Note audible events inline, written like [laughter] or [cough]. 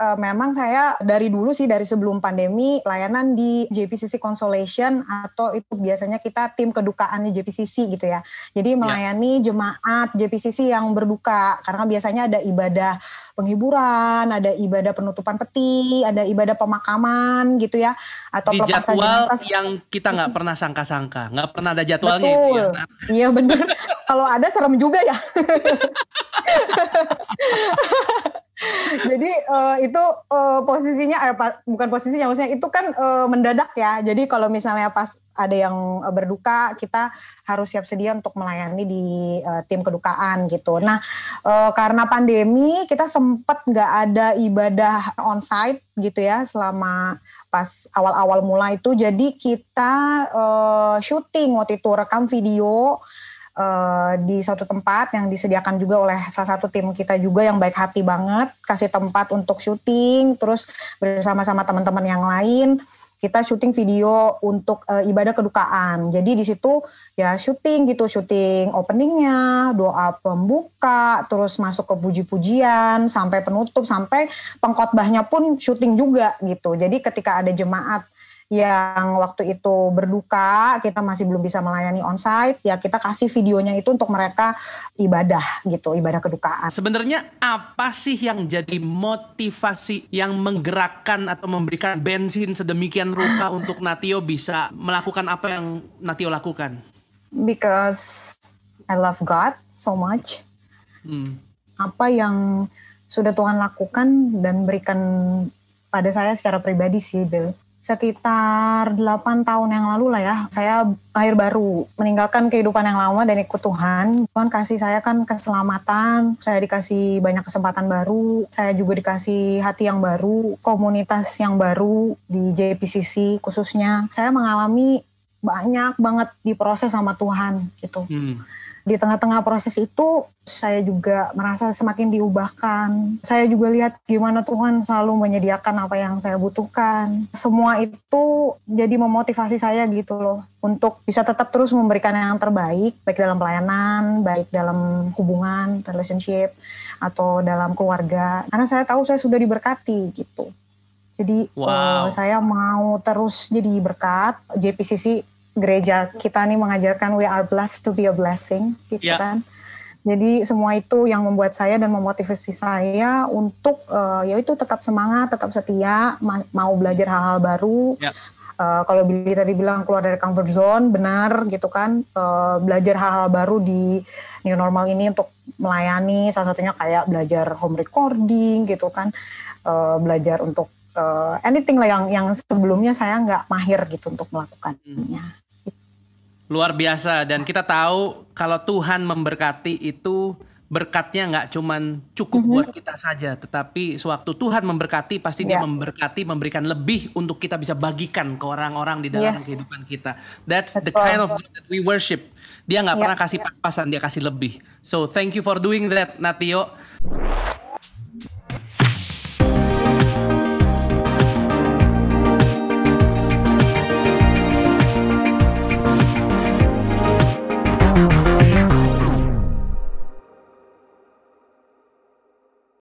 uh, memang saya dari dulu sih dari sebelum pandemi layanan di JPCC Consolation atau itu biasanya kita tim kedukaan di JPCC gitu ya. Jadi ya. melayani ya. jemaat JPCC yang berduka karena biasanya ada ibadah penghiburan, ada ibadah penutupan peti, ada ibadah pemakaman gitu ya atau di jadwal jenazah. yang kita nggak pernah sangka-sangka, nggak pernah ada jadwalnya Betul. itu ya. Iya benar. Kalau ada serem juga ya. [laughs] uh, itu uh, posisinya eh, bukan posisinya maksudnya itu kan uh, mendadak ya. Jadi kalau misalnya pas ada yang uh, berduka, kita harus siap sedia untuk melayani di uh, tim kedukaan gitu. Nah, uh, karena pandemi kita sempat nggak ada ibadah onsite gitu ya selama pas awal-awal mulai itu. Jadi kita uh, syuting waktu itu rekam video Eh, di satu tempat yang disediakan juga oleh salah satu tim kita juga yang baik hati banget kasih tempat untuk syuting terus bersama-sama teman-teman yang lain kita syuting video untuk e, ibadah kedukaan. Jadi di situ ya syuting gitu, syuting openingnya, doa pembuka, terus masuk ke puji-pujian, sampai penutup, sampai pengkhotbahnya pun syuting juga gitu. Jadi ketika ada jemaat yang waktu itu berduka, kita masih belum bisa melayani onsite, ya kita kasih videonya itu untuk mereka ibadah gitu, ibadah kedukaan. Sebenarnya apa sih yang jadi motivasi yang menggerakkan atau memberikan bensin sedemikian rupa [laughs] untuk Natio bisa melakukan apa yang Natio lakukan? Because I love God so much. Hmm. Apa yang sudah Tuhan lakukan dan berikan pada saya secara pribadi sih, Bill sekitar 8 tahun yang lalu lah ya. Saya lahir baru, meninggalkan kehidupan yang lama dan ikut Tuhan. Tuhan kasih saya kan keselamatan, saya dikasih banyak kesempatan baru, saya juga dikasih hati yang baru, komunitas yang baru di JPCC khususnya. Saya mengalami banyak banget diproses sama Tuhan gitu. Hmm di tengah-tengah proses itu saya juga merasa semakin diubahkan. Saya juga lihat gimana Tuhan selalu menyediakan apa yang saya butuhkan. Semua itu jadi memotivasi saya gitu loh untuk bisa tetap terus memberikan yang terbaik baik dalam pelayanan, baik dalam hubungan, relationship atau dalam keluarga. Karena saya tahu saya sudah diberkati gitu. Jadi eh, wow. uh, saya mau terus jadi berkat. JPCC gereja kita nih mengajarkan we are blessed to be a blessing gitu yeah. kan. Jadi semua itu yang membuat saya dan memotivasi saya untuk uh, eh, yaitu tetap semangat, tetap setia, ma mau belajar hal-hal baru. Yeah. Ya. Uh, kalau Billy tadi bilang keluar dari comfort zone, benar gitu kan. Uh, belajar hal-hal baru di new normal ini untuk melayani. Salah satunya kayak belajar home recording gitu kan. Uh, belajar untuk uh, anything lah yang yang sebelumnya saya nggak mahir gitu untuk melakukannya. Hmm luar biasa dan kita tahu kalau Tuhan memberkati itu berkatnya nggak cuman cukup mm -hmm. buat kita saja tetapi sewaktu Tuhan memberkati pasti yeah. dia ya. memberkati memberikan lebih untuk kita bisa bagikan ke orang-orang di dalam yes. kehidupan kita that's the kind of God that we worship dia nggak yeah. pernah kasih ya. pas-pasan dia kasih lebih so thank you for doing that Natio